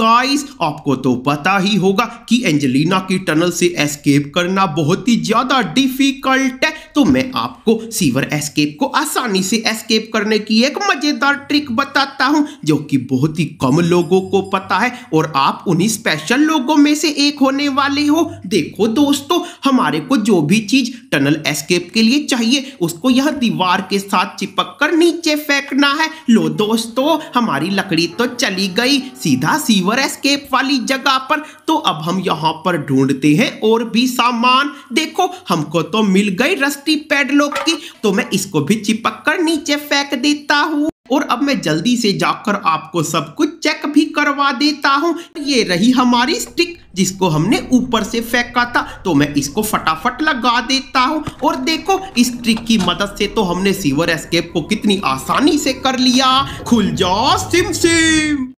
guys आपको तो पता ही होगा कि एंजेलिना की टनल से एस्केप करना बहुत ही ज्यादा डिफिक डिफिकल्ट है तो मैं आपको सीवर एस्केप को आसानी से एस्केप करने की एक मजेदार ट्रिक बताता हूं जो कि बहुत ही कम लोगों को पता है और आप उन्हीं स्पेशल लोगों में से एक होने वाले हो देखो दोस्तों हमारे को जो भी चीज टनल एस्केप के लिए चाहिए उसको यह दीवार के साथ चिपक कर नीचे फेंकना है लो दोस्तों हमारी लकड़ी तो चली गई सीधा सीवर एस्केप वाली जगह पर तो अब हम यहाँ पर ढूंढते हैं और भी सामान देखो हमको तो मिल गई रस्ती पेडलॉक की तो मैं इसको भी चिपक कर नीचे फेंक देता हूँ और अब मैं जल्दी से जाकर आपको सब कुछ चेक भी करवा देता हूँ ये रही हमारी स्टिक जिसको हमने ऊपर से फेंका था तो मैं इसको फटाफट लगा देता हूँ और देखो इस ट्रिक की मदद से तो हमने सीवर एस्केप को कितनी आसानी से कर लिया खुल जाओ सिम सिम